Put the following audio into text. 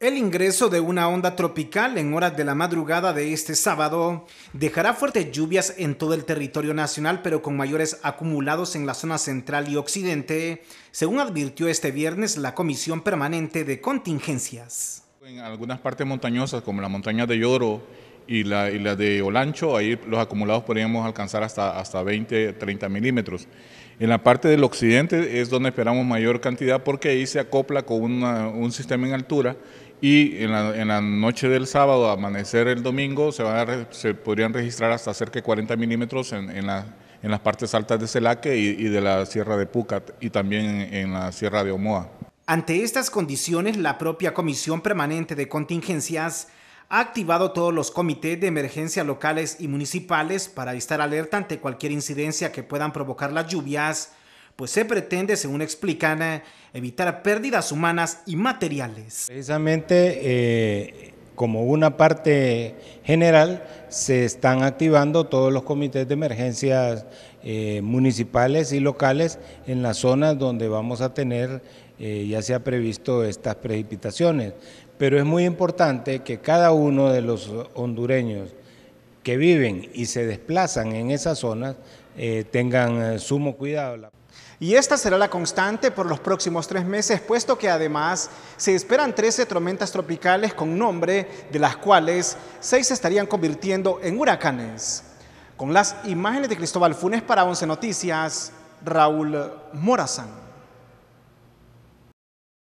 El ingreso de una onda tropical en horas de la madrugada de este sábado dejará fuertes lluvias en todo el territorio nacional, pero con mayores acumulados en la zona central y occidente, según advirtió este viernes la Comisión Permanente de Contingencias. En algunas partes montañosas, como la montaña de Lloro y la, de Olancho, ahí los acumulados podríamos alcanzar hasta, hasta 20, 30 milímetros. En la parte del occidente es donde esperamos mayor cantidad porque ahí se acopla con un sistema en altura y en la, noche del sábado, amanecer el domingo, se, van se podrían registrar hasta cerca de 40 milímetros en, en, la, en las partes altas de Celaque y, y, de la Sierra de Pucat y también en la Sierra de Omoa. Ante estas condiciones, la propia Comisión Permanente de Contingencias ha activado todos los comités de emergencia locales y municipales para estar alerta ante cualquier incidencia que puedan provocar las lluvias, pues se pretende, según explican, evitar pérdidas humanas y materiales. Precisamente eh, como una parte general, se están activando todos los comités de emergencias eh, municipales y locales en las zonas donde vamos a tener, eh, ya se ha previsto estas precipitaciones. Pero es muy importante que cada uno de los hondureños que viven y se desplazan en esas zonas eh, tengan sumo cuidado. Y esta será la constante por los próximos tres meses, puesto que además se esperan 13 tormentas tropicales con nombre, de las cuales seis se estarían convirtiendo en huracanes. Con las imágenes de Cristóbal Funes para 11 Noticias, Raúl Morazán.